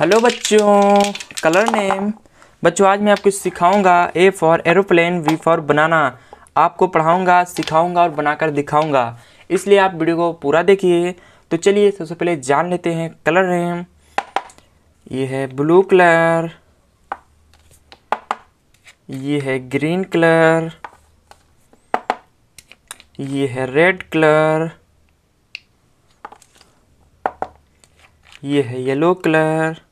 hello बच्चों colour name बच्चों आज मैं आपको सिखाऊंगा A for aeroplane B for banana आपको पढ़ाऊंगा सिखाऊंगा और बनाकर दिखाऊंगा इसलिए आप वीडियो को पूरा देखिए तो चलिए सबसे पहले जान लेते हैं कलर नेम ये है ब्लू कलर ये है ग्रीन कलर ये है रेड कलर ये है येलो कलर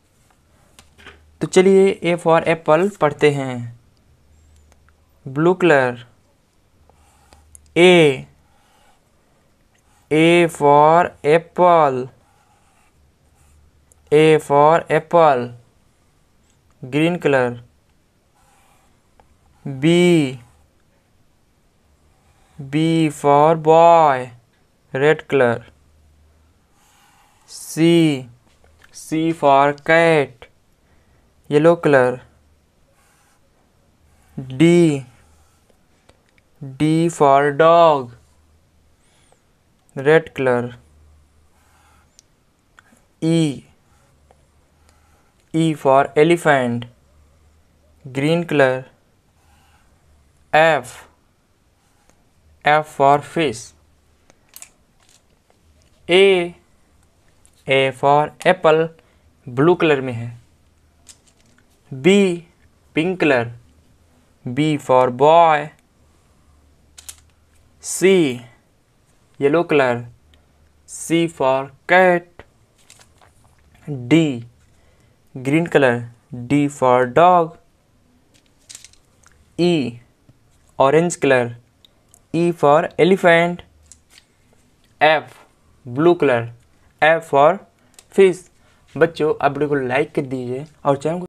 तो चलिए ए फॉर एप्पल पढ़ते हैं blue colour A A for apple A for apple green colour B B for boy red colour C C for cat yellow colour D D for dog red colour E E for elephant green colour F F for fish A A for apple blue colour में है B pink color B for boy C yellow color C for cat D green color D for dog E orange color E for elephant F blue color F for fish बच्चों आप video को like कर दीजिए और channel को